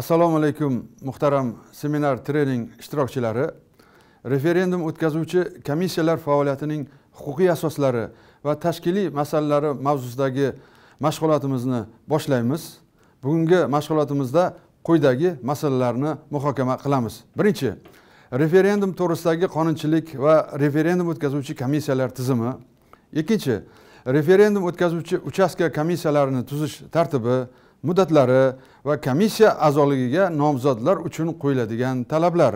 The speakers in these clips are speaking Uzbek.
assalomu alaykum muhtaram seminar trening ishtirokchilari referendum o'tkazuvchi komissiyalar faoliyatining huquqiy asoslari va tashkiliy masalalari mavzusidagi mashg'ulotimizni boshlaymiz bugungi mashg'ulotimizda quyidagi masalalarni muhokama qilamiz birinchi referendum to'g'risidagi qonunchilik va referendum o'tkazuvchi komissiyalar tizimi ikkinchi referendum o'tkazuvchi uchastka komissiyalarini tuzish tartibi muddatlari va komissiya a'zoligiga nomzodlar uchun qo'yiladigan talablar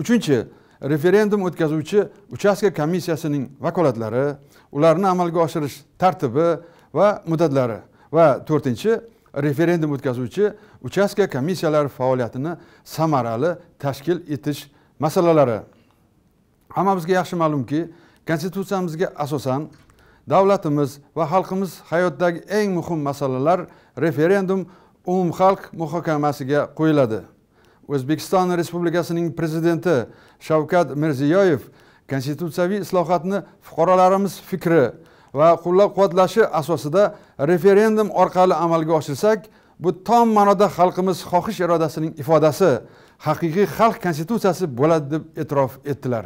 uchinchi referendum o'tkazuvchi uchastka komissiyasining vakolatlari ularni amalga oshirish tartibi va muddatlari va to'rtinchi referendum o'tkazuvchi uchastka komissiyalari faoliyatini samarali tashkil etish masalalari hammamizga yaxshi ma'lumki konstitutsiyamizga asosan davlatimiz va xalqimiz hayotdagi eng muhim masalalar referendum umumxalq muhokamasiga qo'yiladi o'zbekiston respublikasining prezidenti shavkat mirziyoyev konstitutsiyaviy islohotni fuqarolarimiz fikri va qo'llab quvvatlashi asosida referendum orqali amalga oshirsak bu tom ma'noda xalqimiz xohish irodasining ifodasi haqiqiy xalq konstitutsiyasi bo'ladi deb e'tirof etdilar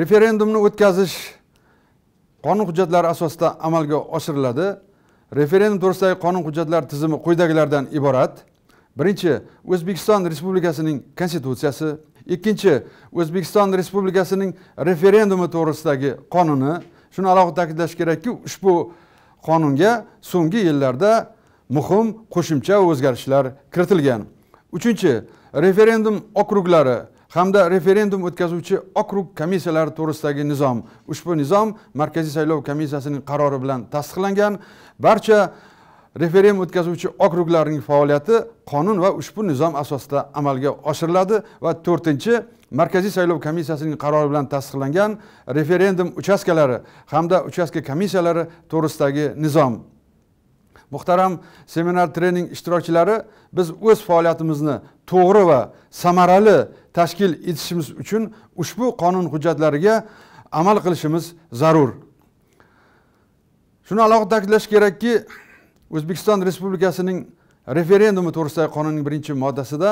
referendumni o'tkazish qonun hujjatlari asosida amalga oshiriladi referendum to'g'risidagi qonun hujjatlari tizimi quyidagilardan iborat birinchi o'zbekiston respublikasining konstitutsiyasi ikkinchi o'zbekiston respublikasining referendumi to'g'risidagi qonuni shuni alohida ta'kidlash kerakki ushbu qonunga so'nggi yillarda muhim qo'shimcha o'zgarishlar kiritilgan uchinchi referendum okruglari hamda referendum o'tkazuvchi okrug komissiyalari to'g'risidagi nizom ushbu nizom markaziy saylov komissiyasining qarori bilan tasdiqlangan barcha referendum o'tkazuvchi okruglarning faoliyati qonun va ushbu nizom asosida amalga oshiriladi va to'rtinchi markaziy saylov komissiyasining qarori bilan tasdiqlangan referendum uchastkalari hamda uchastka komissiyalari to'g'risidagi nizom muhtaram seminar trening ishtirokchilari biz o'z faoliyatimizni to'g'ri va samarali tashkil etishimiz uchun ushbu qonun hujjatlariga amal qilishimiz zarur shuni alohida ta'kidlash kerakki o'zbekiston respublikasining referendumi to'g'risidagi qonunning birinchi moddasida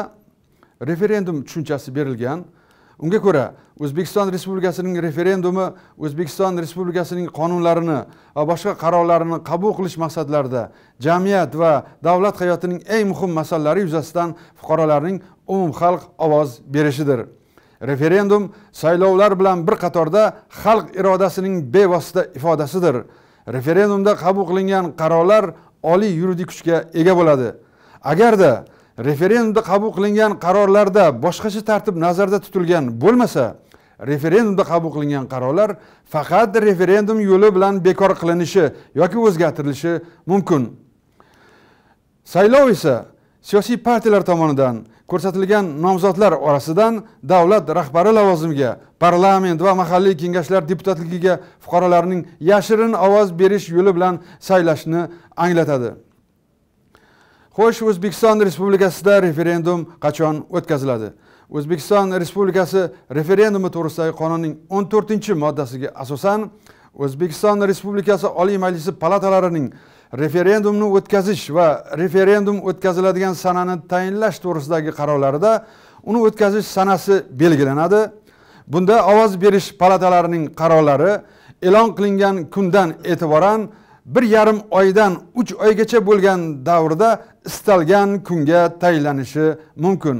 referendum tushunchasi berilgan unga ko'ra o'zbekiston respublikasining referendumi o'zbekiston respublikasining qonunlarini va boshqa qarorlarini qabul qilish maqsadlarida jamiyat va davlat hayotining eng muhim masalalari yuzasidan fuqarolarning umumxalq ovoz berishidir referendum saylovlar bilan bir qatorda xalq irodasining bevosita ifodasidir referendumda qabul qilingan qarorlar oliy yuridik kuchga ega bo'ladi agarda referendumda qabul qilingan qarorlarda boshqacha tartib nazarda tutilgan bo'lmasa referendumda qabul qilingan qarorlar faqat referendum yo'li bilan bekor qilinishi yoki o'zgartirilishi mumkin saylov esa siyosiy partiyalar tomonidan ko'rsatilgan nomzodlar orasidan davlat rahbari lavozimiga parlament va mahalliy kengashlar deputatligiga fuqarolarning yashirin ovoz berish yo'li bilan saylashni anglatadi xo'sh o'zbekiston respublikasida referendum qachon o'tkaziladi o'zbekiston respublikasi referendumi to'g'risidagi qonunning 14 to'rtinchi moddasiga asosan o'zbekiston respublikasi oliy majlisi palatalarining referendumni o'tkazish va referendum o'tkaziladigan sanani tayinlash to'g'risidagi qarorlarida uni o'tkazish sanasi belgilanadi bunda ovoz berish palatalarining qarorlari e'lon qilingan kundan e'tiboran bir yarim oydan uch oygacha bo'lgan davrda istalgan kunga tayinlanishi mumkin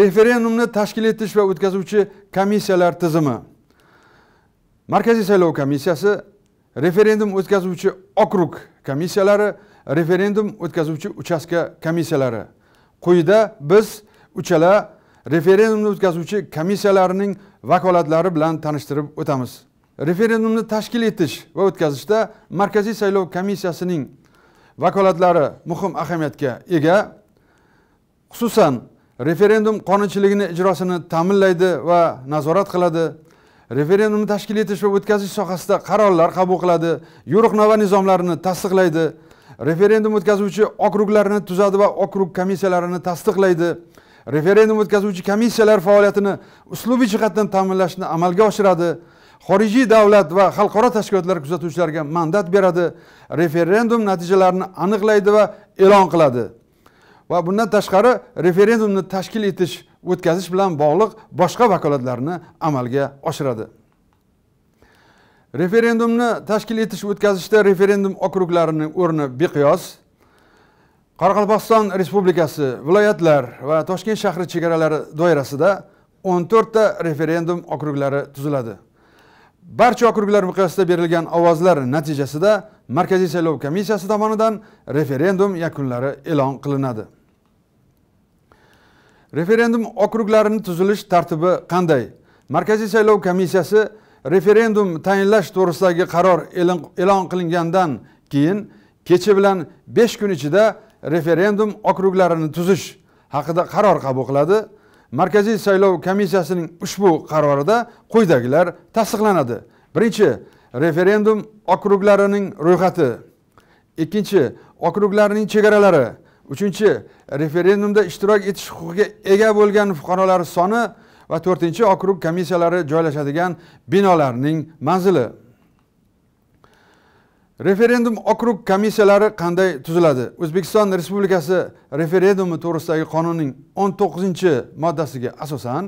referendumni tashkil etish va o'tkazuvchi komissiyalar tizimi markaziy saylov komissiyasi referendum o'tkazuvchi okrug komissiyalari referendum o'tkazuvchi uchastka komissiyalari quyida biz uchala referendumni o'tkazuvchi komissiyalarining vakolatlari bilan tanishtirib o'tamiz referendumni tashkil etish va o'tkazishda markaziy saylov komissiyasining vakolatlari muhim ahamiyatga ega xususan referendum qonunchiligini ijrosini ta'minlaydi va nazorat qiladi referendumni tashkil etish va o'tkazish sohasida qarorlar qabul qiladi yo'riqnoma nizomlarini tasdiqlaydi referendum o'tkazuvchi okruglarni tuzadi va okrug komissiyalarini tasdiqlaydi referendum o'tkazuvchi komissiyalar faoliyatini uslubiy jihatdan ta'minlashni amalga oshiradi xorijiy davlat va xalqaro tashkilotlar kuzatuvchilariga mandat beradi referendum natijalarini aniqlaydi va e'lon qiladi va bundan tashqari referendumni tashkil etish o'tkazish bilan bog'liq boshqa vakolatlarni amalga oshiradi referendumni tashkil etish o'tkazishda referendum okruglarini o'rni beqiyos qoraqalpog'iston respublikasi viloyatlar va toshkent shahri chegaralari doirasida 14 ta referendum okruglari tuziladi barcha okruglar miqyosida berilgan ovozlar natijasida markaziy saylov komissiyasi tomonidan referendum yakunlari e'lon qilinadi referendum okruglarini tuzilish tartibi qanday markaziy saylov komissiyasi referendum tayinlash to'g'risidagi qaror e'lon qilingandan keyin kecha bilan 5 kun ichida referendum okruglarini tuzish haqida qaror qabul qiladi markaziy saylov komissiyasining ushbu qarorida quyidagilar tasdiqlanadi birinchi referendum okruglarining ro'yxati ikkinchi okruglarning chegaralari uchinchi referendumda ishtirok etish huquqiga ega bo'lgan fuqarolar soni va to'rtinchi okrug komissiyalari joylashadigan binolarning manzili referendum okrug komissiyalari qanday tuziladi o'zbekiston respublikasi referendumi to'g'risidagi qonunning 19 moddasiga asosan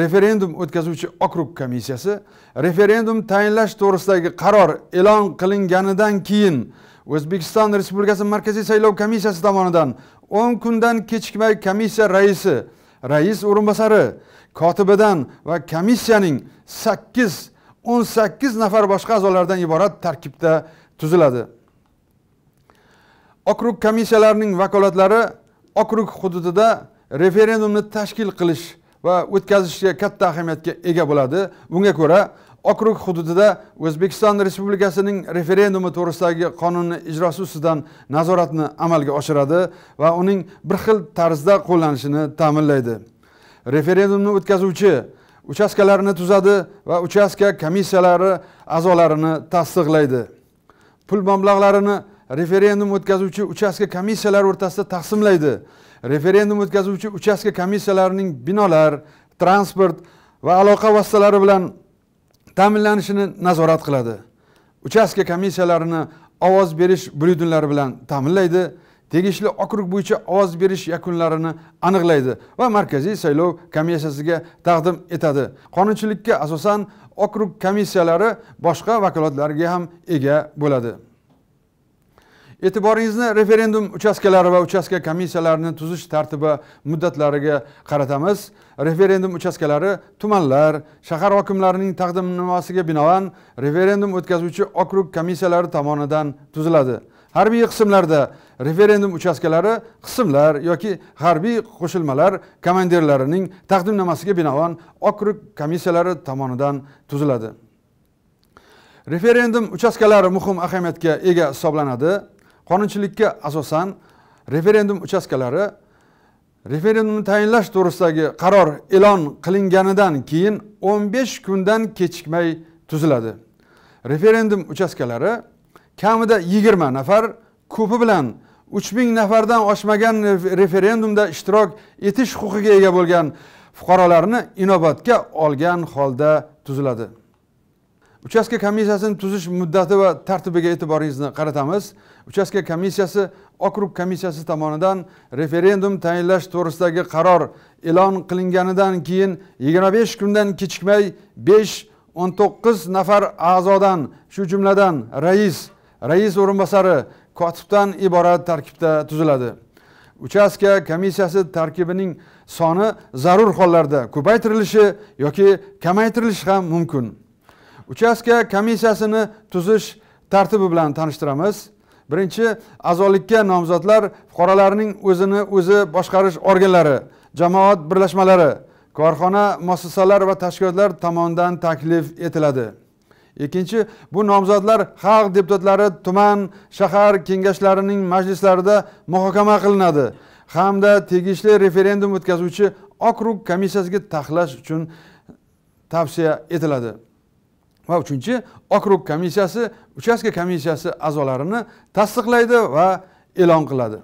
referendum o'tkazuvchi okrug komissiyasi referendum tayinlash to'g'risidagi qaror e'lon qilinganidan keyin o'zbekiston respublikasi markaziy saylov komissiyasi tomonidan 10 kundan kechikmay komissiya raisi rais o'rinbosari kotibidan va komissiyaning 8 18 nafar boshqa a'zolaridan iborat tarkibda tuziladi okrug komissiyalarining vakolatlari okrug hududida referendumni tashkil qilish va o'tkazishga katta ahamiyatga ega bo'ladi bunga ko'ra okrug hududida o'zbekiston respublikasining referendumi to'g'risidagi qonunni ijrosi ustidan nazoratni amalga oshiradi va uning bir xil tarzda qo'llanishini ta'minlaydi referendumni o'tkazuvchi uchastkalarni tuzadi va uchastka komissiyalari a'zolarini tasdiqlaydi pul mablag'larini referendum o'tkazuvchi uchastka komissiyalari o'rtasida taqsimlaydi referendum o'tkazuvchi uchastka komissiyalarining binolar transport va aloqa vositalari bilan ta'minlanishini nazorat qiladi uchastka komissiyalarini ovoz berish byulletenlari bilan ta'minlaydi tegishli okrug bo'yicha ovoz berish yakunlarini aniqlaydi va markaziy saylov komissiyasiga taqdim etadi qonunchilikka asosan okrug komissiyalari boshqa vakolatlarga ham ega bo'ladi e'tiboringizni referendum uchastkalari va uchastka komissiyalarini tuzish tartibi muddatlariga qaratamiz referendum uchastkalari tumanlar shahar hokimlarining taqdimnomasiga binoan referendum o'tkazuvchi okrug komissiyalari tomonidan tuziladi harbiy qismlarda referendum uchastkalari qismlar yoki harbiy qo'shilmalar komandirlarining taqdimnomasiga binoan okrug komissiyalari tomonidan tuziladi referendum uchastkalari muhim ahamiyatga ega hisoblanadi qonunchilikka asosan referendum uchastkalari referendumni tayinlash to'g'risidagi qaror e'lon qilinganidan keyin 15 kundan kechikmay tuziladi referendum uchastkalari kamida 20 nafar ko'pi bilan uch ming nafardan oshmagan referendumda ishtirok etish huquqiga ega bo'lgan fuqarolarni inobatga olgan holda tuziladi uchastka komissiyasini tuzish muddati va tartibiga e'tiboringizni qaratamiz uchastka komissiyasi okrug komissiyasi tomonidan referendum tayinlash to'g'risidagi qaror e'lon qilinganidan keyin yigirma besh kundan kechikmay besh o'n to'qqiz nafar a'zodan shu jumladan rais rais o'rinbosari kotibdan iborat tarkibda tuziladi uchastka komissiyasi tarkibining soni zarur hollarda ko'paytirilishi yoki kamaytirilishi ham mumkin uchastka komissiyasini tuzish tartibi bilan tanishtiramiz birinchi a'zolikka nomzodlar fuqarolarning o'zini o'zi boshqarish organlari jamoat birlashmalari korxona muassasalar va tashkilotlar tomonidan taklif etiladi ikkinchi bu nomzodlar xalq deputatlari tuman shahar kengashlarining majlislarida muhokama qilinadi hamda tegishli referendum o'tkazuvchi okrug komissiyasiga taxlash uchun tavsiya etiladi va uchinchi okrug komissiyasi uchastka komissiyasi a'zolarini tasdiqlaydi va e'lon qiladi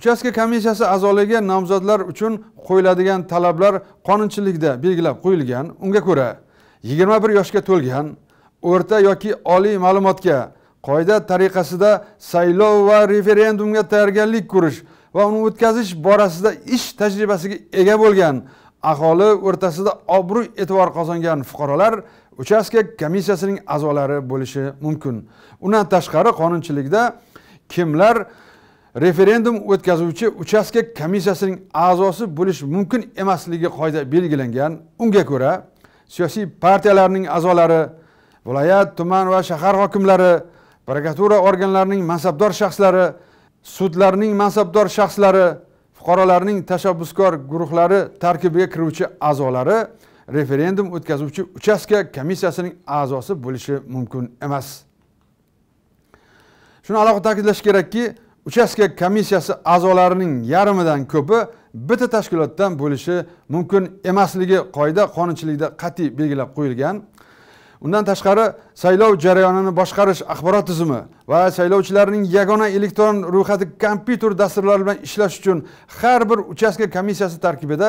uchastka komissiyasi a'zoligiga nomzodlar uchun qo'yiladigan talablar qonunchilikda belgilab qo'yilgan unga ko'ra yigirma bir yoshga to'lgan o'rta yoki oliy ma'lumotga qoida tariqasida saylov va referendumga tayyorgarlik ko'rish va uni o'tkazish borasida ish tajribasiga ega bo'lgan aholi o'rtasida obro' e'tibor qozongan fuqarolar uchastka komissiyasining a'zolari bo'lishi mumkin undan tashqari qonunchilikda kimlar referendum o'tkazuvchi uchastka komissiyasining a'zosi bo'lish mumkin emasligi qoida belgilangan unga ko'ra siyosiy partiyalarning a'zolari viloyat tuman va shahar hokimlari prokuratura organlarining mansabdor shaxslari sudlarning mansabdor shaxslari fuqarolarning tashabbuskor guruhlari tarkibiga kiruvchi a'zolari referendum o'tkazuvchi uchastka komissiyasining a'zosi bo'lishi mumkin emas shuni alohida ta'kidlash kerakki uchastka komissiyasi a'zolarining yarmidan ko'pi bitta tashkilotdan bo'lishi mumkin emasligi qoida qonunchilikda qat'iy belgilab qo'yilgan undan tashqari saylov jarayonini boshqarish axborot tizimi va saylovchilarning yagona elektron ro'yxati kompyuter dasturlari bilan ishlash uchun har bir uchastka komissiyasi tarkibida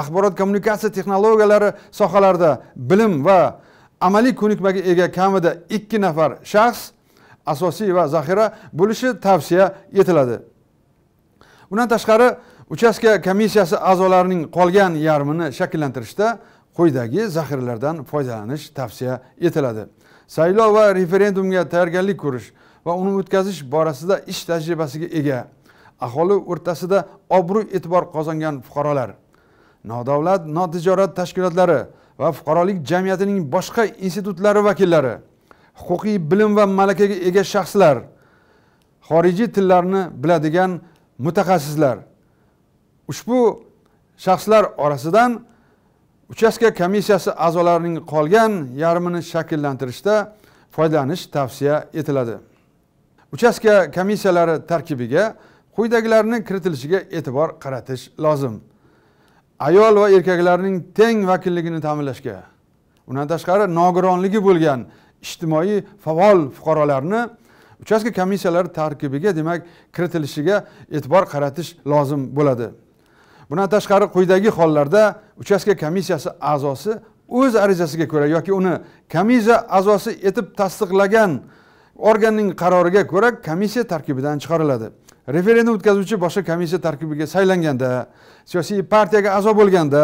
axborot kommunikatsiya texnologiyalari sohalarida bilim va amaliy ko'nikmaga ega kamida ikki nafar shaxs asosiy va zaxira bo'lishi tavsiya etiladi undan tashqari uchastka komissiyasi a'zolarining qolgan yarmini shakllantirishda quyidagi zaxiralardan foydalanish tavsiya etiladi saylov va referendumga tayyorgarlik ko'rish va uni o'tkazish borasida ish tajribasiga ega aholi o'rtasida obro' e'tibor qozongan fuqarolar nodavlat notijorat tashkilotlari va fuqarolik jamiyatining boshqa institutlari vakillari huquqiy bilim va malakaga ega shaxslar xorijiy tillarni biladigan mutaxassislar ushbu shaxslar orasidan uchastka komissiyasi a'zolarining qolgan yarmini shakllantirishda foydalanish tavsiya etiladi uchastka komissiyalari tarkibiga quyidagilarni kiritilishiga e'tibor qaratish lozim ayol va erkaklarning teng vakilligini ta'minlashga undan tashqari nogironligi bo'lgan ijtimoiy faol fuqarolarni uchastka komissiyalari tarkibiga demak kiritilishiga e'tibor qaratish lozim bo'ladi bundan tashqari quyidagi hollarda uchastka komissiyasi a'zosi o'z arizasiga ko'ra yoki uni komissiya a'zosi etib tasdiqlagan organning qaroriga ko'ra komissiya tarkibidan chiqariladi referendum o'tkazuvchi boshqa komissiya tarkibiga saylanganda siyosiy partiyaga a'zo bo'lganda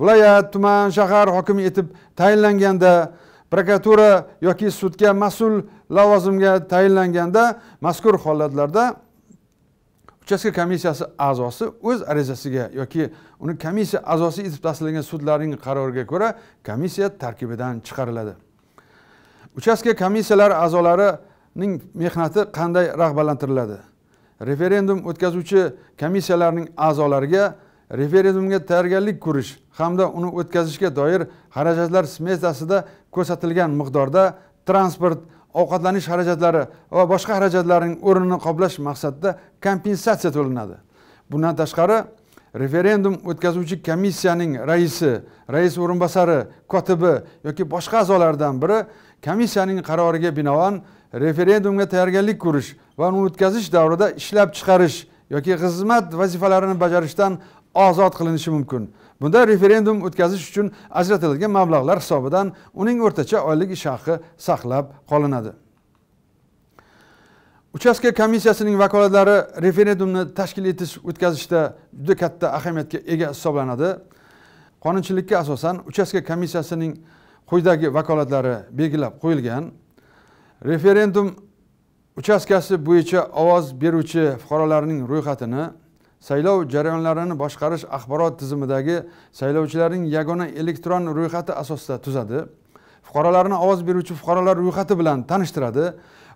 viloyat tuman shahar hokimi etib tayinlanganda prokuratura yoki sudga mas'ul lavozimga tayinlanganda mazkur holatlarda uchastka komissiyasi a'zosi o'z arizasiga yoki uni komissiya a'zosi etib tasdiqlagan sudlarning qaroriga ko'ra komissiya tarkibidan chiqariladi uchastka komissiyalari a'zolarining mehnati qanday rag'batlantiriladi referendum o'tkazuvchi komissiyalarning a'zolariga referendumga tayyorgarlik ko'rish hamda uni o'tkazishga doir xarajatlar smetasida ko'rsatilgan miqdorda transport ovqatlanish xarajatlari va boshqa xarajatlarning o'rnini qoplash maqsadida kompensatsiya to'lanadi bundan tashqari referendum o'tkazuvchi komissiyaning raisi rais o'rinbosari kotibi yoki boshqa a'zolaridan biri komissiyaning qaroriga binoan referendumga tayyorgarlik ko'rish va uni o'tkazish davrida ishlab chiqarish yoki xizmat vazifalarini bajarishdan ozod qilinishi mumkin bunda referendum o'tkazish uchun ajratilgan mablag'lar hisobidan uning o'rtacha oylik ish haqi saqlab qolinadi uchastka komissiyasining vakolatlari referendumni tashkil etish o'tkazishda juda katta ahamiyatga ega hisoblanadi qonunchilikka asosan uchastka komissiyasining quyidagi vakolatlari belgilab qo'yilgan referendum uchastkasi bo'yicha ovoz beruvchi fuqarolarning ro'yxatini saylov jarayonlarini boshqarish axborot tizimidagi saylovchilarning yagona elektron ro'yxati asosida tuzadi fuqarolarni ovoz beruvchi fuqarolar ro'yxati bilan tanishtiradi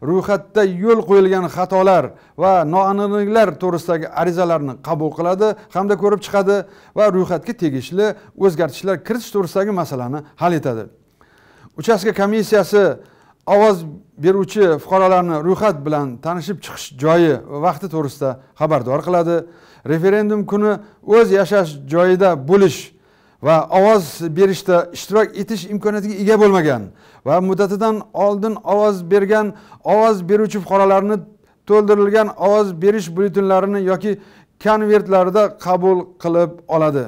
ro'yxatda yo'l qo'yilgan xatolar va noaniqliklar to'g'risidagi arizalarni qabul qiladi hamda ko'rib chiqadi va ro'yxatga tegishli o'zgartishlar kiritish to'g'risidagi masalani hal etadi uchastka komissiyasi ovoz beruvchi fuqarolarni ro'yxat bilan tanishib chiqish joyi va vaqti to'g'risida xabardor qiladi referendum kuni o'z yashash joyida bo'lish va ovoz berishda ishtirok etish imkoniyatiga ega bo'lmagan va muddatidan oldin ovoz bergan ovoz beruvchi fuqarolarni to'ldirilgan ovoz berish byulletenlarini yoki konvertlarida qabul qilib oladi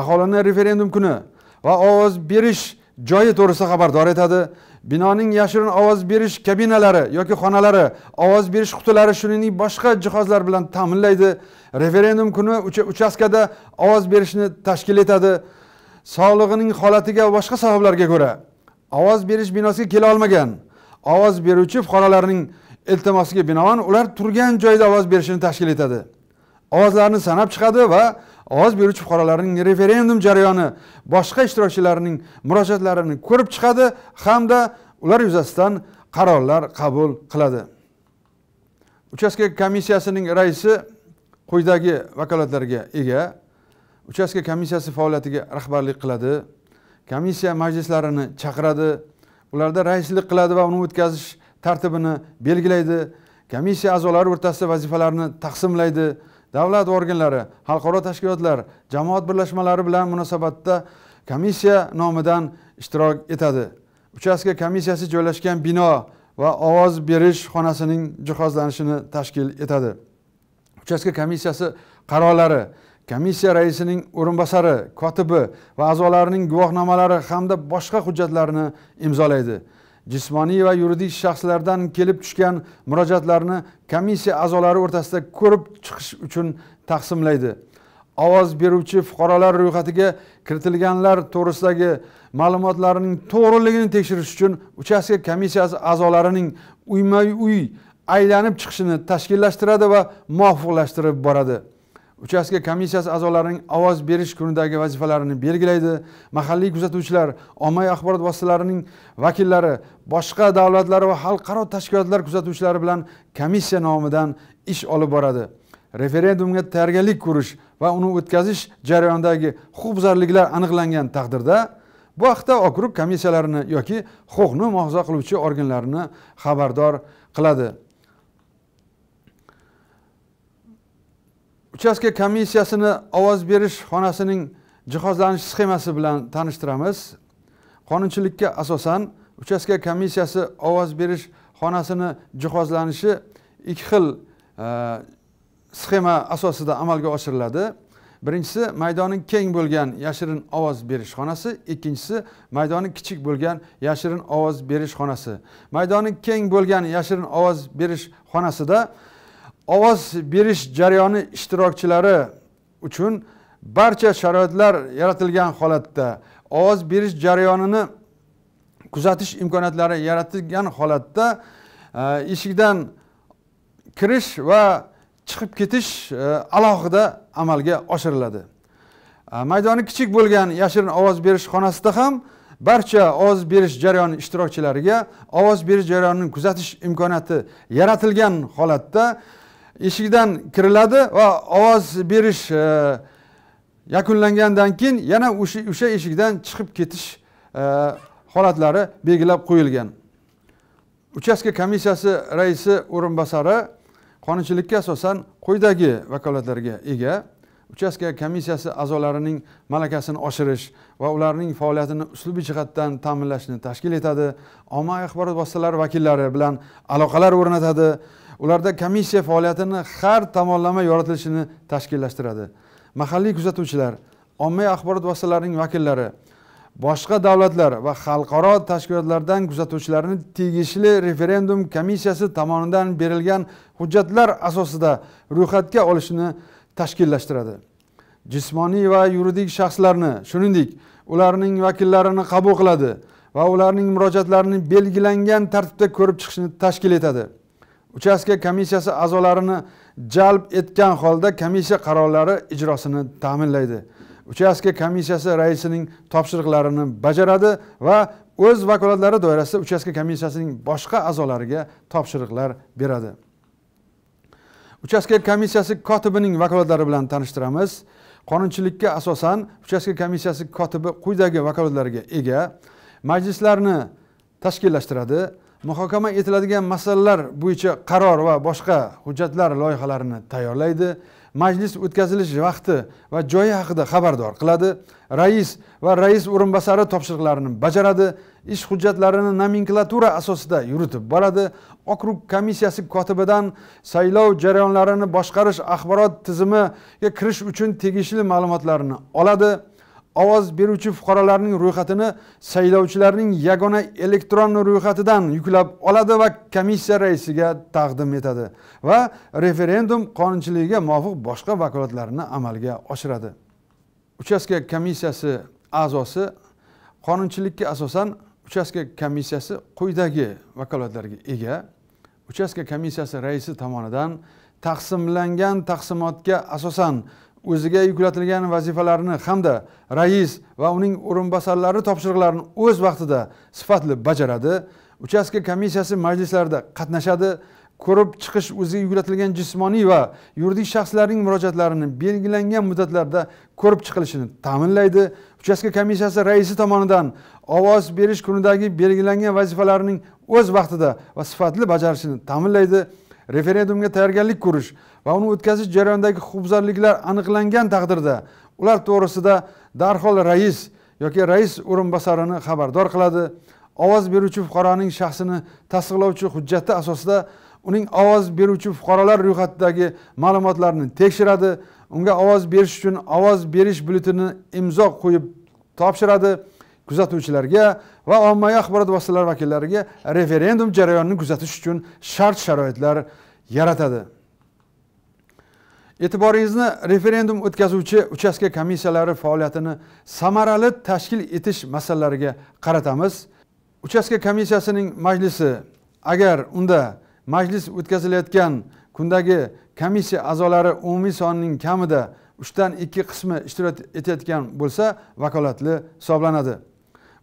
aholini referendum kuni va ovoz berish joyi to'g'risida xabardor etadi binoning yashirin ovoz berish kabinalari yoki xonalari ovoz berish qutilari shuningdek boshqa jihozlar bilan ta'minlaydi referendum kuni uchastkada ovoz berishni tashkil etadi sog'lig'ining holatiga va boshqa sabablarga ko'ra ovoz berish binosiga kela olmagan ovoz beruvchi fuqarolarning iltimosiga binoan ular turgan joyda ovoz berishini tashkil etadi ovozlarni sanab chiqadi va ovoz beruvchi fuqarolarning referendum jarayoni boshqa ishtirokchilarning murojaatlarini ko'rib chiqadi hamda ular yuzasidan qarorlar qabul qiladi uchastka komissiyasining raisi quyidagi vakolatlarga ega uchastka komissiyasi faoliyatiga rahbarlik qiladi komissiya majlislarini chaqiradi ularda raislik qiladi va uni o'tkazish tartibini belgilaydi komissiya a'zolari o'rtasida vazifalarni taqsimlaydi davlat organlari xalqaro tashkilotlar jamoat birlashmalari bilan munosabatda komissiya nomidan ishtirok etadi uchastka komissiyasi joylashgan bino va ovoz berish xonasining jihozlanishini tashkil etadi uchastka komissiyasi qarorlari komissiya raisining o'rinbosari kotibi va a'zolarining guvohnomalari hamda boshqa hujjatlarni imzolaydi jismoniy va yuridik shaxslardan kelib tushgan murojaatlarni komissiya a'zolari o'rtasida ko'rib chiqish uchun taqsimlaydi ovoz beruvchi fuqarolar ro'yxatiga kiritilganlar to'g'risidagi ma'lumotlarning to'g'riligini tekshirish uchun uchastka komissiyasi a'zolarining uyma uy aylanib chiqishini tashkillashtiradi va muvofiqlashtirib boradi uchastka komissiyasi a'zolarining ovoz berish kunidagi vazifalarini belgilaydi mahalliy kuzatuvchilar ommaviy axborot vositalarining vakillari boshqa davlatlar va xalqaro tashkilotlar kuzatuvchilari bilan komissiya nomidan ish olib boradi referendumga tayyorgarlik ko'rish va uni o'tkazish jarayonidagi huquqbuzarliklar aniqlangan taqdirda bu haqda okrug komissiyalarini yoki huquqni muhofaza qiluvchi organlarni xabardor qiladi uchastka komissiyasini ovoz berish xonasining jihozlanish sxemasi bilan tanishtiramiz qonunchilikka asosan uchastka komissiyasi ovoz berish xonasini jihozlanishi ikki xil e, sxema asosida amalga oshiriladi birinchisi maydoni keng bo'lgan yashirin ovoz berish xonasi ikkinchisi maydoni kichik bo'lgan yashirin ovoz berish xonasi maydoni keng bo'lgan yashirin ovoz berish xonasida ovoz berish jarayoni ishtirokchilari uchun barcha sharoitlar yaratilgan holatda ovoz berish jarayonini kuzatish imkoniyatlari yaratilgan holatda e, eshikdan kirish va chiqib ketish e, alohida amalga oshiriladi e, maydoni kichik bo'lgan yashirin ovoz berish xonasida ham barcha ovoz berish jarayoni ishtirokchilariga ovoz berish jarayonini kuzatish imkoniyati yaratilgan holatda eshikdan kiriladi va ovoz berish e, yakunlangandan keyin yana o'sha eshikdan chiqib ketish e, holatlari belgilab qo'yilgan uchastka komissiyasi raisi o'rinbosari qonunchilikka asosan quyidagi vakolatlarga ega uchastka komissiyasi a'zolarining malakasini oshirish va ularning faoliyatini uslubiy jihatdan ta'minlashni tashkil etadi ommaviy axborot vositalari vakillari bilan aloqalar o'rnatadi ularda komissiya faoliyatini har tomonlama yoritilishini tashkillashtiradi mahalliy kuzatuvchilar ommaviy axborot vositalarining vakillari boshqa davlatlar va xalqaro tashkilotlardan kuzatuvchilarni tegishli referendum komissiyasi tomonidan berilgan hujjatlar asosida ro'yxatga olishni tashkillashtiradi jismoniy va yuridik shaxslarni shuningdek ularning vakillarini qabul qiladi va ularning murojaatlarini belgilangan tartibda ko'rib chiqishni tashkil etadi uchastka komissiyasi a'zolarini jalb etgan holda komissiya qarorlari ijrosini ta'minlaydi uchastka komissiyasi raisining topshiriqlarini bajaradi va o'z vakolatlari doirasida uchastka komissiyasining boshqa a'zolariga topshiriqlar beradi uchastka komissiyasi kotibining vakolatlari bilan tanishtiramiz qonunchilikka asosan uchastka komissiyasi kotibi quyidagi vakolatlarga ega majlislarni tashkillashtiradi muhokama etiladigan masalalar bo'yicha qaror va boshqa hujjatlar loyihalarini tayyorlaydi majlis o'tkazilish vaqti va joyi haqida xabardor qiladi rais va rais o'rinbosari topshiriqlarini bajaradi ish hujjatlarini nomenklatura asosida yuritib boradi okrug komissiyasi kotibidan saylov jarayonlarini boshqarish axborot tizimiga kirish uchun tegishli ma'lumotlarni oladi ovoz beruvchi fuqarolarning ro'yxatini saylovchilarning yagona elektron ro'yxatidan yuklab oladi va komissiya raisiga taqdim etadi va referendum qonunchiligiga muvofiq boshqa vakolatlarini amalga oshiradi uchastka komissiyasi a'zosi qonunchilikka asosan uchastka komissiyasi quyidagi vakolatlarga ega uchastka komissiyasi raisi tomonidan taqsimlangan taqsimotga asosan o'ziga yuklatilgan vazifalarni hamda rais va uning o'rinbosarlari topshiriqlarini o'z vaqtida sifatli bajaradi uchastka komissiyasi majlislarida qatnashadi ko'rib chiqish o'ziga yuklatilgan jismoniy va yuridik shaxslarning murojaatlarini belgilangan muddatlarda ko'rib chiqilishini ta'minlaydi uchastka komissiyasi raisi tomonidan ovoz berish kunidagi belgilangan vazifalarning o'z vaqtida va sifatli bajarilishini ta'minlaydi referendumga tayyorgarlik ko'rish va uni o'tkazish jarayonidagi huquqbuzarliklar aniqlangan taqdirda ular to'g'risida darhol rais yoki rais o'rinbosarini xabardor qiladi ovoz beruvchi fuqaroning shaxsini tasdiqlovchi hujjati asosida uning ovoz beruvchi fuqarolar ro'yxatidagi ma'lumotlarini tekshiradi unga ovoz berish uchun ovoz berish byulletenini imzo qo'yib topshiradi kuzatuvchilarga va ommaviy axborot vositalari vakillariga referendum jarayonini kuzatish uchun shart sharoitlar yaratadi e'tiboringizni referendum o'tkazuvchi uchastka komissiyalari faoliyatini samarali tashkil etish masalalariga qaratamiz uchastka komissiyasining majlisi agar unda majlis o'tkazilayotgan kundagi komissiya a'zolari umumiy sonining kamida uchdan ikki qismi ishtirok etayotgan bo'lsa vakolatli hisoblanadi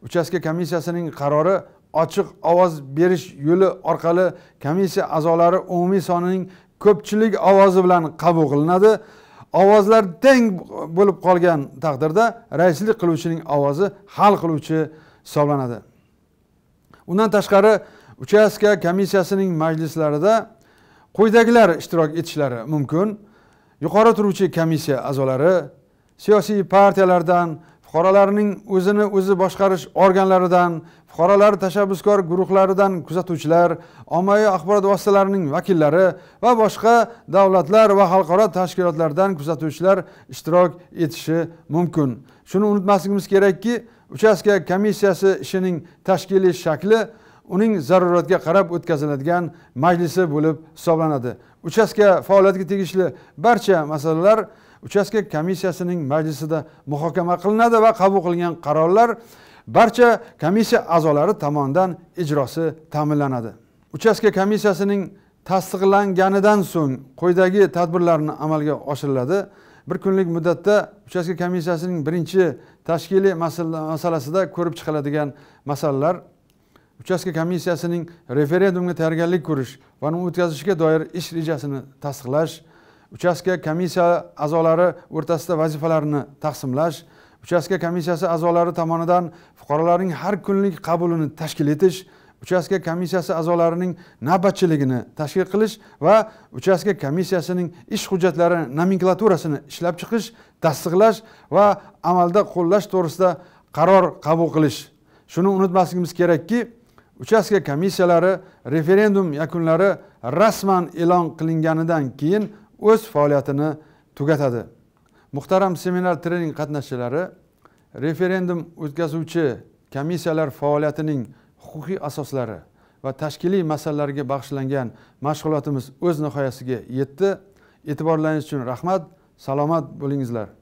uchastka komissiyasining qarori ochiq ovoz berish yo'li orqali komissiya a'zolari umumiy sonining ko'pchilik ovozi bilan qabul qilinadi ovozlar teng bo'lib qolgan taqdirda raislik qiluvchining ovozi hal qiluvchi hisoblanadi undan tashqari uchastka komissiyasining majlislarida quyidagilar ishtirok etishlari mumkin yuqori turuvchi komissiya a'zolari siyosiy partiyalardan fuqarolarning o'zini o'zi boshqarish organlaridan fuqarolar tashabbuskor guruhlaridan kuzatuvchilar ommaviy axborot vositalarining vakillari va boshqa davlatlar va xalqaro tashkilotlardan kuzatuvchilar ishtirok etishi mumkin shuni unutmasligimiz kerakki uchastka komissiyasi ishining tashkiliy shakli uning zaruratga qarab o'tkaziladigan majlisi bo'lib hisoblanadi uchastka faoliyatiga tegishli barcha masalalar uchastka komissiyasining majlisida muhokama qilinadi va qabul qilingan qarorlar barcha komissiya a'zolari tomonidan ijrosi ta'minlanadi uchastka komissiyasining tasdiqlanganidan so'ng quyidagi tadbirlarni amalga oshiriladi bir kunlik muddatda uchastka komissiyasining birinchi tashkiliy masalasida ko'rib chiqiladigan masalalar uchastka komissiyasining referendumga tayyorgarlik ko'rish va uni o'tkazishga doir ish rejasini tasdiqlash uchastka komissiya a'zolari o'rtasida vazifalarni taqsimlash uchastka komissiyasi a'zolari tomonidan fuqarolarning har kunlik qabulini tashkil etish uchastka komissiyasi a'zolarining navbatchiligini tashkil qilish va uchastka komissiyasining ish hujjatlari nomenklaturasini ishlab chiqish tasdiqlash va amalda qo'llash to'g'risida qaror qabul qilish shuni unutmasligimiz kerakki uchastka komissiyalari referendum yakunlari rasman e'lon qilinganidan keyin o'z faoliyatini tugatadi muhtaram seminar trening qatnashchilari referendum o'tkazuvchi komissiyalar faoliyatining huquqiy asoslari va tashkiliy masalalarga bag'ishlangan mashg'ulotimiz o'z nihoyasiga yetdi e'tiborlaringiz uchun rahmat salomat bo'lingizlar